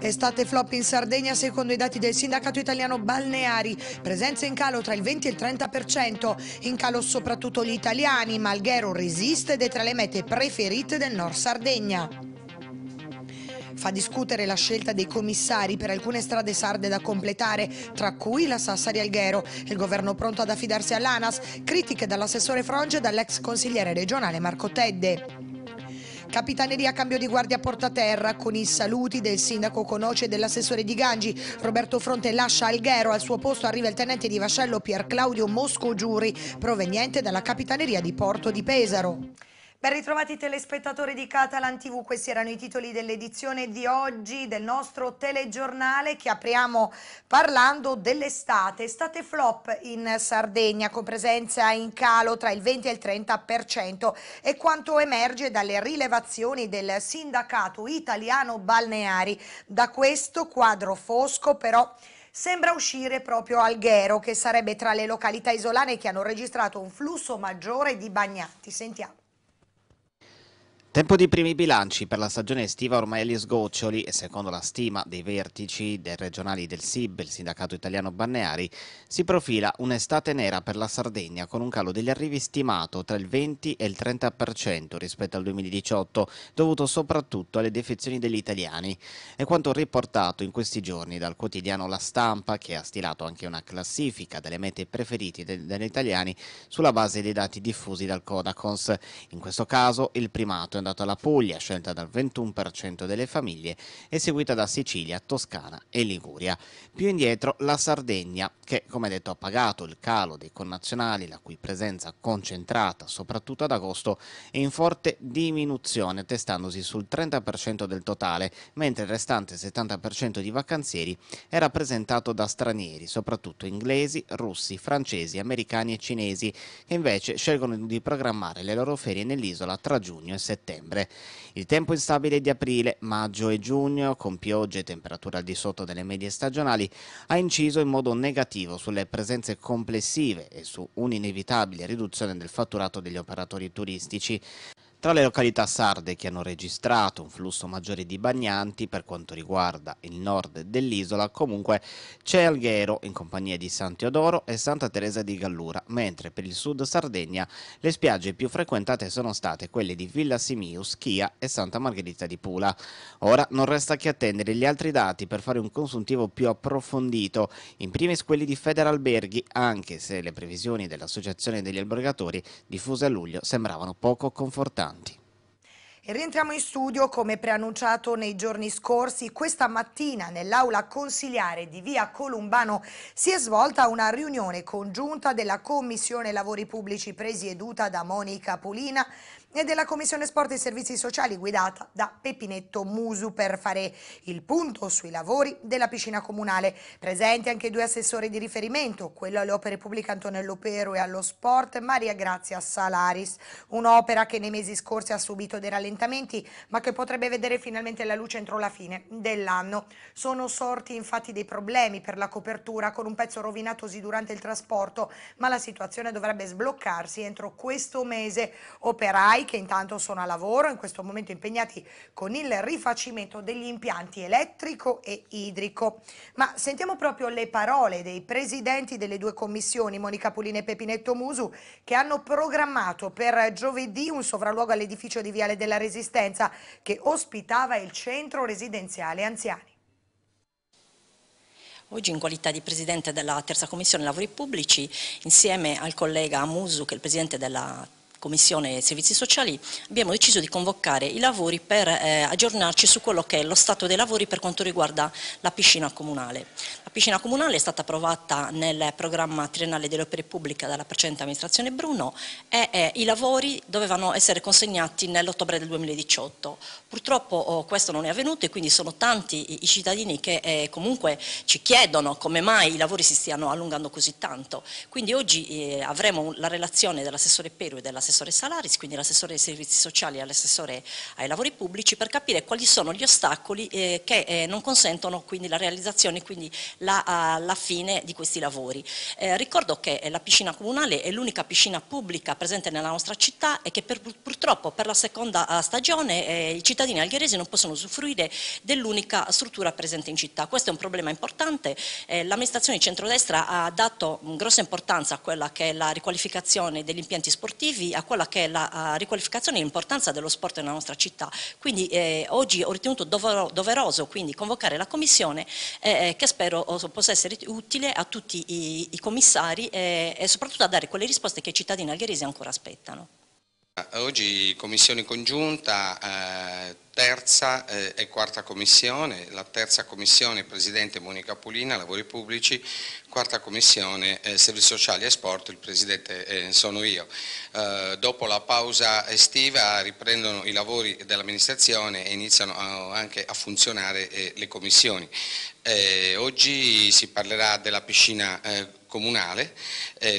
Estate flop in Sardegna secondo i dati del sindacato italiano balneari, presenze in calo tra il 20 e il 30%, in calo soprattutto gli italiani, ma Alghero resiste ed è tra le mete preferite del nord Sardegna. Fa discutere la scelta dei commissari per alcune strade sarde da completare, tra cui la Sassari Alghero. Il governo pronto ad affidarsi all'ANAS, critiche dall'assessore Fronge e dall'ex consigliere regionale Marco Tedde. Capitaneria cambio di guardia porta terra con i saluti del sindaco Conoce e dell'assessore di Gangi. Roberto Fronte lascia Alghero, al suo posto arriva il tenente di vascello Pier Claudio Mosco Giuri, proveniente dalla Capitaneria di Porto di Pesaro. Ben ritrovati telespettatori di Catalan TV, questi erano i titoli dell'edizione di oggi del nostro telegiornale che apriamo parlando dell'estate. Estate flop in Sardegna con presenza in calo tra il 20 e il 30% e quanto emerge dalle rilevazioni del sindacato italiano balneari. Da questo quadro fosco però sembra uscire proprio Alghero che sarebbe tra le località isolane che hanno registrato un flusso maggiore di bagnati. Sentiamo. Tempo di primi bilanci per la stagione estiva ormai agli sgoccioli e secondo la stima dei vertici dei regionali del SIB, il sindacato italiano balneari, si profila un'estate nera per la Sardegna con un calo degli arrivi stimato tra il 20 e il 30% rispetto al 2018, dovuto soprattutto alle defezioni degli italiani. È quanto riportato in questi giorni dal quotidiano La Stampa, che ha stilato anche una classifica delle mete preferite degli italiani sulla base dei dati diffusi dal Codacons. In questo caso il primato è andato alla Puglia, scelta dal 21% delle famiglie, e seguita da Sicilia, Toscana e Liguria. Più indietro la Sardegna, che come detto ha pagato il calo dei connazionali, la cui presenza concentrata soprattutto ad agosto è in forte diminuzione, testandosi sul 30% del totale, mentre il restante 70% di vacanzieri è rappresentato da stranieri, soprattutto inglesi, russi, francesi, americani e cinesi, che invece scelgono di programmare le loro ferie nell'isola tra giugno e settembre settembre. Il tempo instabile di aprile, maggio e giugno, con piogge e temperature al di sotto delle medie stagionali, ha inciso in modo negativo sulle presenze complessive e su un'inevitabile riduzione del fatturato degli operatori turistici. Tra le località sarde che hanno registrato un flusso maggiore di bagnanti per quanto riguarda il nord dell'isola, comunque c'è Alghero in compagnia di San Teodoro e Santa Teresa di Gallura, mentre per il sud Sardegna le spiagge più frequentate sono state quelle di Villa Simius, Chia e Santa Margherita di Pula. Ora non resta che attendere gli altri dati per fare un consuntivo più approfondito, in primis quelli di Federalberghi, anche se le previsioni dell'Associazione degli Albergatori diffuse a luglio sembravano poco confortanti migranti. E rientriamo in studio come preannunciato nei giorni scorsi. Questa mattina nell'aula consiliare di via Columbano si è svolta una riunione congiunta della Commissione Lavori Pubblici presieduta da Monica Pulina, e della Commissione Sport e Servizi Sociali guidata da Pepinetto Musu per fare il punto sui lavori della piscina comunale. Presenti anche due assessori di riferimento, quello alle opere pubbliche Antonello Peru e allo sport Maria Grazia Salaris. Un'opera che nei mesi scorsi ha subito dei rallentamenti ma che potrebbe vedere finalmente la luce entro la fine dell'anno. Sono sorti infatti dei problemi per la copertura con un pezzo rovinatosi durante il trasporto ma la situazione dovrebbe sbloccarsi entro questo mese. Operai operai che intanto sono a lavoro, in questo momento impegnati con il rifacimento degli impianti elettrico e idrico. Ma sentiamo proprio le parole dei presidenti delle due commissioni, Monica Pulina e Pepinetto Musu, che hanno programmato per giovedì un sopralluogo all'edificio di Viale della Resistenza che ospitava il centro residenziale anziani. Oggi in qualità di Presidente della Terza Commissione Lavori Pubblici, insieme al collega Musu, che è il Presidente della Commissione Servizi Sociali abbiamo deciso di convocare i lavori per eh, aggiornarci su quello che è lo stato dei lavori per quanto riguarda la piscina comunale. La piscina comunale è stata approvata nel programma triennale delle opere pubbliche dalla precedente amministrazione Bruno e eh, i lavori dovevano essere consegnati nell'ottobre del 2018. Purtroppo oh, questo non è avvenuto e quindi sono tanti i, cittadini che eh, comunque ci chiedono come mai i lavori si stiano allungando così tanto. Quindi oggi eh, avremo la relazione dell'assessore Peru e dell'assessore all'assessore Salaris, quindi all'assessore dei servizi sociali e all'assessore ai lavori pubblici per capire quali sono gli ostacoli eh, che eh, non consentono quindi la realizzazione, quindi la, uh, la fine di questi lavori. Eh, ricordo che eh, la piscina comunale è l'unica piscina pubblica presente nella nostra città e che per, purtroppo per la seconda eh, stagione eh, i cittadini alghieresi non possono usufruire dell'unica struttura presente in città. Questo è un problema importante, l'amministrazione di centrodestra ha dato mm, grossa importanza a quella che è la riqualificazione degli impianti sportivi a quella che è la riqualificazione e l'importanza dello sport nella nostra città. Quindi eh, oggi ho ritenuto dovero, doveroso quindi, convocare la commissione eh, eh che spero oh, possa essere utile a tutti i, i commissari eh, e soprattutto a dare quelle risposte che i cittadini algheresi ancora aspettano. Eh, oggi commissione congiunta, eh, terza eh, e quarta commissione, la terza commissione Presidente Monica Pulina, Lavori Pubblici, quarta commissione eh, Servizi Sociali e Sport, il Presidente eh, sono io. Eh, dopo la pausa estiva riprendono i lavori dell'amministrazione e iniziano a, anche a funzionare le commissioni. oggi si parlerà della piscina comunale,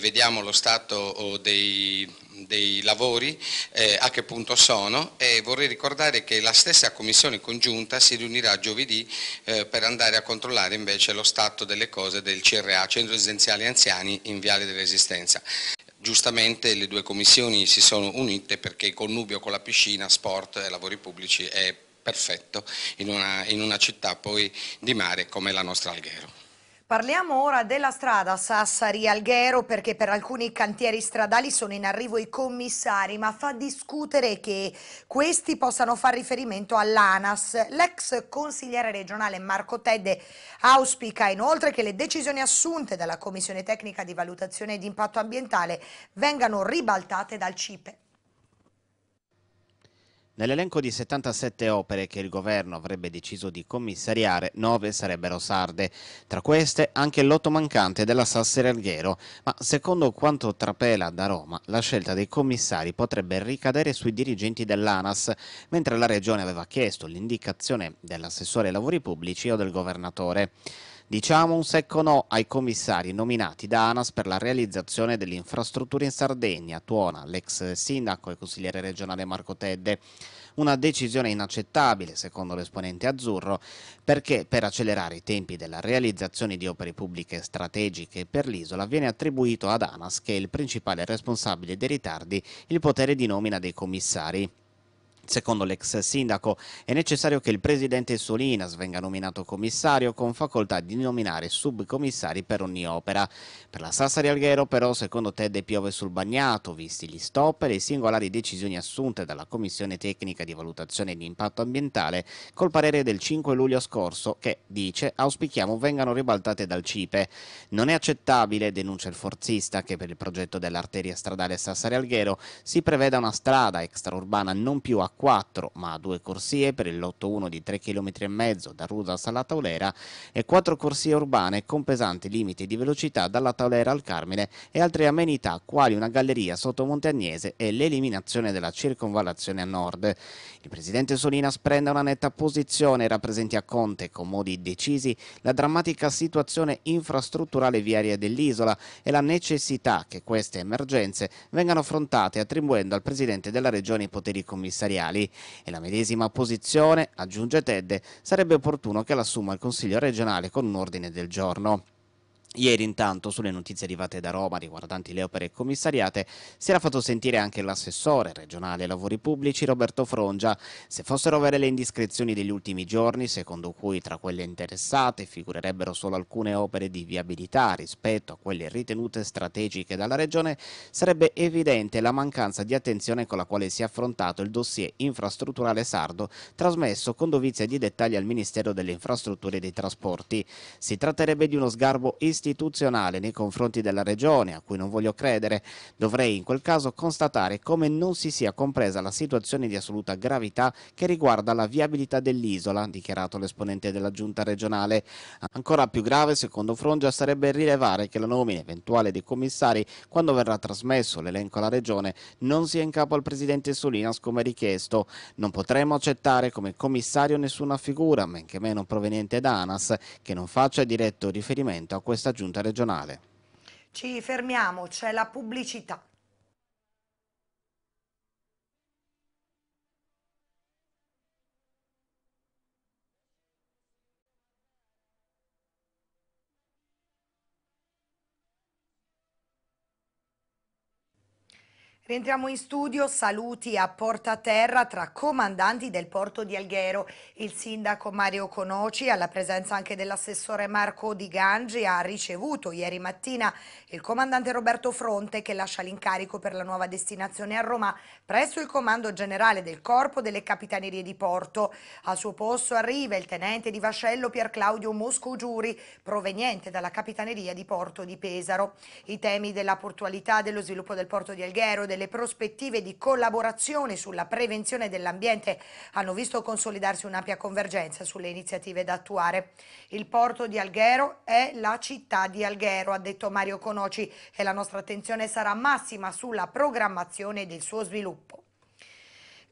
vediamo lo stato oh, dei dei lavori, eh, a che punto sono e vorrei ricordare che la stessa commissione congiunta si riunirà giovedì eh, per andare a controllare invece lo stato delle cose del CRA, Centro Residenziale Anziani in Viale dell'Esistenza giustamente le due commissioni si sono unite perché il connubio con la piscina, sport e lavori pubblici è perfetto in una, in una città poi di mare come la nostra Alghero. Parliamo ora della strada Sassari-Alghero perché per alcuni cantieri stradali sono in arrivo i commissari, ma fa discutere che questi possano far riferimento all'ANAS. L'ex consigliere regionale Marco Tedde auspica inoltre che le decisioni assunte dalla Commissione Tecnica di Valutazione di Impatto Ambientale vengano ribaltate dal CIPE. Nell'elenco di 77 opere che il governo avrebbe deciso di commissariare, 9 sarebbero sarde, tra queste anche il lotto mancante della Sassera Alghero, ma secondo quanto trapela da Roma, la scelta dei commissari potrebbe ricadere sui dirigenti dell'ANAS, mentre la regione aveva chiesto l'indicazione dell'assessore ai lavori pubblici o del governatore. Diciamo un secco no ai commissari nominati da ANAS per la realizzazione delle infrastrutture in Sardegna, tuona l'ex sindaco e consigliere regionale Marco Tedde. Una decisione inaccettabile, secondo l'esponente azzurro, perché per accelerare i tempi della realizzazione di opere pubbliche strategiche per l'isola viene attribuito ad ANAS, che è il principale responsabile dei ritardi, il potere di nomina dei commissari. Secondo l'ex sindaco è necessario che il presidente Solinas venga nominato commissario con facoltà di nominare subcommissari per ogni opera. Per la Sassari Alghero però secondo Ted piove sul bagnato, visti gli stop e le singolari decisioni assunte dalla Commissione Tecnica di Valutazione di Impatto Ambientale col parere del 5 luglio scorso che, dice, auspichiamo vengano ribaltate dal CIPE. Non è accettabile, denuncia il forzista, che per il progetto dell'arteria stradale Sassari Alghero si preveda una strada extraurbana non più a 4, ma a due corsie per il lotto 1 di 3 km e mezzo da Rusa a Sala Taulera e quattro corsie urbane con pesanti limiti di velocità dalla Taulera al Carmine e altre amenità quali una galleria sotto Monte Agnese e l'eliminazione della circonvallazione a nord. Il presidente Solinas prende una netta posizione e rappresenta a Conte con modi decisi la drammatica situazione infrastrutturale viaria dell'isola e la necessità che queste emergenze vengano affrontate attribuendo al presidente della regione i poteri commissariali comunali. E la medesima posizione, aggiunge Ted, sarebbe opportuno che l'assuma il Consiglio regionale con un ordine del giorno. Ieri intanto sulle notizie arrivate da Roma riguardanti le opere commissariate si era fatto sentire anche l'assessore regionale ai lavori pubblici Roberto Frongia. Se fossero vere le indiscrezioni degli ultimi giorni, secondo cui tra quelle interessate figurerebbero solo alcune opere di viabilità rispetto a quelle ritenute strategiche dalla regione, sarebbe evidente la mancanza di attenzione con la quale si è affrontato il dossier infrastrutturale sardo trasmesso con dovizia di dettagli al Ministero delle Infrastrutture e dei Trasporti. Si tratterebbe di uno sgarbo istituzionale istituzionale nei confronti della Regione, a cui non voglio credere, dovrei in quel caso constatare come non si sia compresa la situazione di assoluta gravità che riguarda la viabilità dell'isola, dichiarato l'esponente della Giunta regionale. Ancora più grave, secondo Frongia, sarebbe rilevare che la nomina eventuale dei commissari, quando verrà trasmesso l'elenco alla Regione, non sia in capo al Presidente Solinas come richiesto. Non potremo accettare come commissario nessuna figura, men che meno proveniente da ANAS, che non faccia diretto riferimento a questa giunta regionale. Ci fermiamo, c'è la pubblicità. Rientriamo in studio, saluti a porta terra tra comandanti del porto di Alghero, il sindaco Mario Conoci, alla presenza anche dell'assessore Marco Di Gangi, ha ricevuto ieri mattina il comandante Roberto Fronte che lascia l'incarico per la nuova destinazione a Roma presso il comando generale del corpo delle capitanerie di porto. Al suo posto arriva il tenente di vascello Pier Pierclaudio Moscogiuri, proveniente dalla capitaneria di porto di Pesaro. I temi della portualità, dello sviluppo del porto di Alghero, delle prospettive di collaborazione sulla prevenzione dell'ambiente hanno visto consolidarsi un'ampia convergenza sulle iniziative da attuare. Il porto di Alghero è la città di Alghero, ha detto Mario Conoci, e la nostra attenzione sarà massima sulla programmazione del suo sviluppo.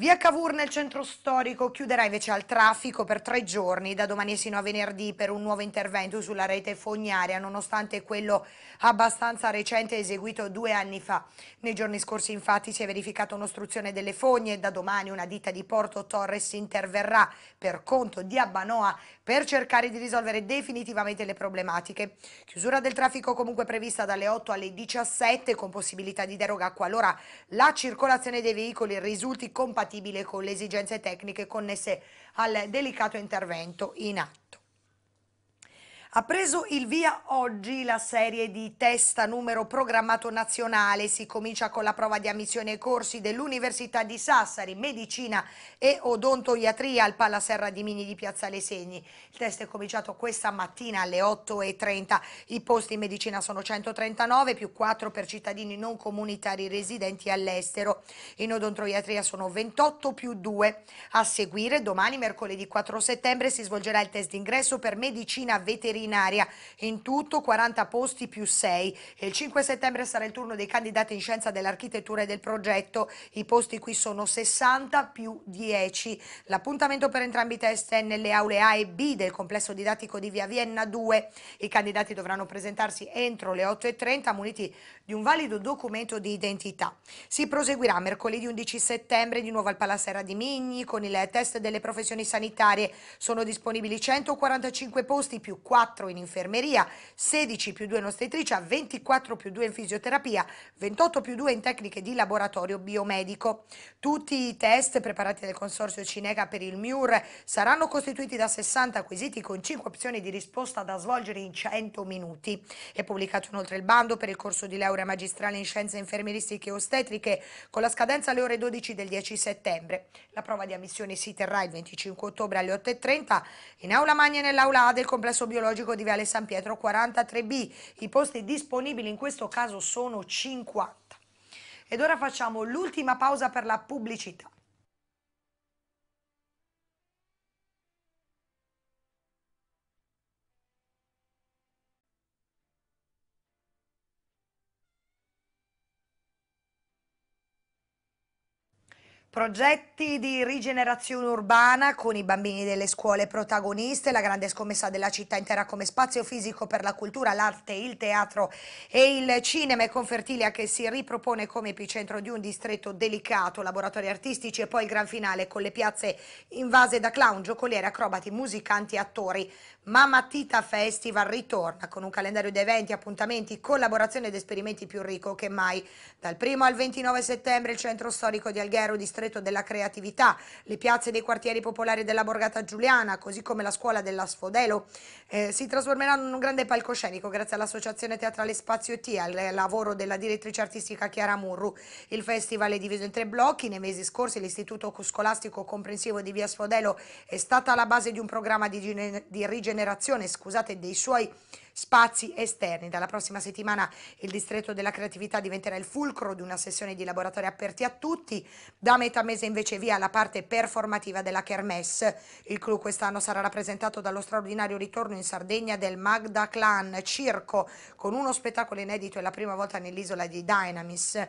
Via Cavour nel centro storico chiuderà invece al traffico per tre giorni, da domani sino a venerdì, per un nuovo intervento sulla rete fognaria, nonostante quello abbastanza recente eseguito due anni fa. Nei giorni scorsi infatti si è verificata un'ostruzione delle fogne e da domani una ditta di Porto Torres interverrà per conto di Abbanoa per cercare di risolvere definitivamente le problematiche. Chiusura del traffico comunque prevista dalle 8 alle 17 con possibilità di deroga qualora la circolazione dei veicoli risulti compatibile compatibile con le esigenze tecniche connesse al delicato intervento in atto. Ha preso il via oggi la serie di testa numero programmato nazionale. Si comincia con la prova di ammissione ai corsi dell'Università di Sassari, Medicina e Odontoiatria al Palaserra di Mini di Piazza Le Segni. Il test è cominciato questa mattina alle 8.30. I posti in medicina sono 139 più 4 per cittadini non comunitari residenti all'estero. In odontoiatria sono 28 più 2. A seguire domani mercoledì 4 settembre si svolgerà il test d'ingresso per medicina veterinaria veterinaria, in tutto 40 posti più 6. Il 5 settembre sarà il turno dei candidati in scienza dell'architettura e del progetto, i posti qui sono 60 più 10. L'appuntamento per entrambi i test è nelle aule A e B del complesso didattico di Via Vienna 2. I candidati dovranno presentarsi entro le 8.30 muniti di un valido documento di identità. Si proseguirà mercoledì 11 settembre di nuovo al Palasera di Migni con il test delle professioni sanitarie. Sono disponibili 145 posti più 4 in infermeria, 16 più 2 in ostetricia, 24 più 2 in fisioterapia, 28 più 2 in tecniche di laboratorio biomedico. Tutti i test preparati dal Consorzio Cinega per il MIUR saranno costituiti da 60 acquisiti con 5 opzioni di risposta da svolgere in 100 minuti. È pubblicato inoltre il bando per il corso di laurea laurea magistrale in scienze infermieristiche e ostetriche con la scadenza alle ore 12 del 10 settembre. La prova di ammissione si terrà il 25 ottobre alle 8.30 in Aula Magna e nell'Aula A del complesso biologico di Viale San Pietro 43B. I posti disponibili in questo caso sono 50. Ed ora facciamo l'ultima pausa per la pubblicità. Progetti di rigenerazione urbana con i bambini delle scuole protagoniste, la grande scommessa della città intera come spazio fisico per la cultura, l'arte, il teatro e il cinema e Fertilia che si ripropone come epicentro di un distretto delicato, laboratori artistici e poi il gran finale con le piazze invase da clown, giocoliere, acrobati, musicanti e attori. Mamma Tita Festival ritorna con un calendario di eventi, appuntamenti, collaborazioni ed esperimenti più ricco che mai. Dal 1 al 29 settembre il centro storico di Alghero, distretto Stretto della Creatività, le piazze dei quartieri popolari della Borgata Giuliana, così come la scuola della Sfodelo, eh, si trasformeranno in un grande palcoscenico grazie all'Associazione Teatrale Spazio IT, al lavoro della direttrice artistica Chiara Murru. Il festival è diviso in tre blocchi. Nei mesi scorsi l'Istituto Scolastico Comprensivo di Via Sfodelo è stata alla base di un programma di, di rigenerazione scusate, dei suoi spazi esterni. Dalla prossima settimana il distretto della creatività diventerà il fulcro di una sessione di laboratori aperti a tutti. Da metà mese invece via la parte performativa della Kermesse. Il clou quest'anno sarà rappresentato dallo straordinario ritorno in Sardegna del Magda Clan Circo con uno spettacolo inedito e la prima volta nell'isola di Dynamis.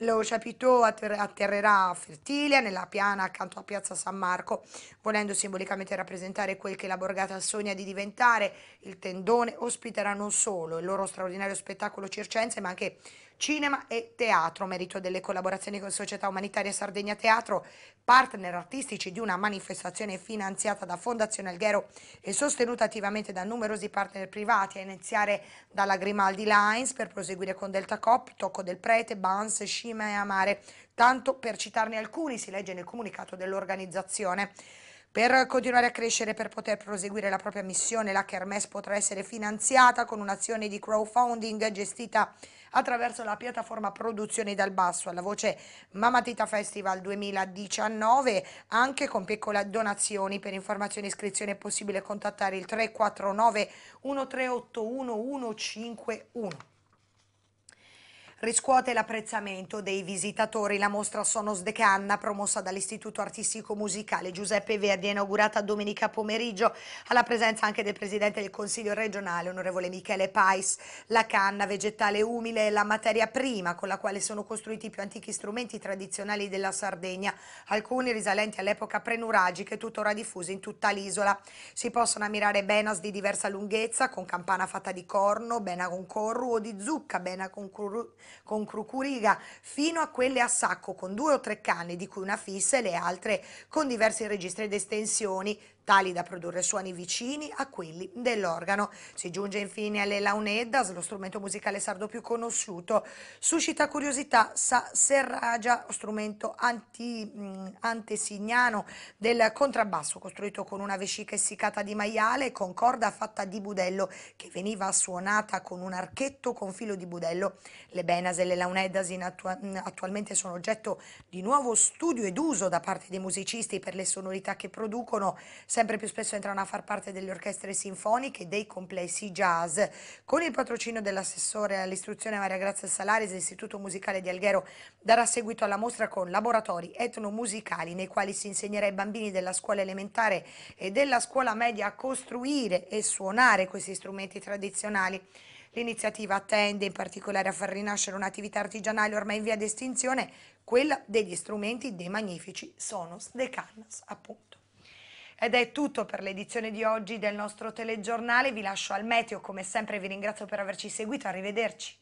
Lo Chapiteau atterrerà a Fertilia, nella piana accanto a Piazza San Marco, volendo simbolicamente rappresentare quel che la borgata sogna di diventare. Il tendone ospiterà non solo il loro straordinario spettacolo circense, ma anche cinema e teatro, merito delle collaborazioni con Società Umanitaria Sardegna Teatro, partner artistici di una manifestazione finanziata da Fondazione Alghero e sostenuta attivamente da numerosi partner privati, a iniziare dalla Grimaldi Lines per proseguire con Delta Cop, Tocco del Prete, Bans, Sci concime e mare, Tanto per citarne alcuni si legge nel comunicato dell'organizzazione. Per continuare a crescere, per poter proseguire la propria missione, la Kermes potrà essere finanziata con un'azione di crowdfunding gestita attraverso la piattaforma Produzioni dal Basso alla voce Mamatita Festival 2019, anche con piccole donazioni. Per informazioni e iscrizioni è possibile contattare il 349 1381 151 riscuote l'apprezzamento dei visitatori. La mostra Sonos de Canna, promossa dall'Istituto Artistico Musicale Giuseppe Verdi, è inaugurata domenica pomeriggio alla presenza anche del Presidente del Consiglio regionale, onorevole Michele Pais. La canna vegetale umile è la materia prima con la quale sono costruiti i più antichi strumenti tradizionali della Sardegna, alcuni risalenti all'epoca prenuragica e tuttora diffusi in tutta l'isola. Si possono ammirare benas di diversa lunghezza, con campana fatta di corno, bena con corru o di zucca, bena con curu con crucuriga fino a quelle a sacco con due o tre canne, di cui una fissa e le altre con diversi registri ed estensioni tali da produrre suoni vicini a quelli dell'organo. Si giunge infine alle launeddas, lo strumento musicale sardo più conosciuto. Suscita curiosità sa serragia, strumento anti, mh, mm, antesignano del contrabbasso, costruito con una vescica essiccata di maiale con corda fatta di budello che veniva suonata con un archetto con filo di budello. Le benas e le launeddas attua mm, attualmente sono oggetto di nuovo studio ed uso da parte dei musicisti per le sonorità che producono sempre più spesso entrano a far parte delle orchestre sinfoniche e dei complessi jazz. Con il patrocinio dell'assessore all'istruzione Maria Grazia Salaris, l'Istituto Musicale di Alghero darà seguito alla mostra con laboratori etnomusicali nei quali si insegnerà ai bambini della scuola elementare e della scuola media a costruire e suonare questi strumenti tradizionali. L'iniziativa tende in particolare a far rinascere un'attività artigianale ormai in via di estinzione, quella degli strumenti dei magnifici sonos de cannas, appunto. Ed è tutto per l'edizione di oggi del nostro telegiornale, vi lascio al meteo, come sempre vi ringrazio per averci seguito, arrivederci.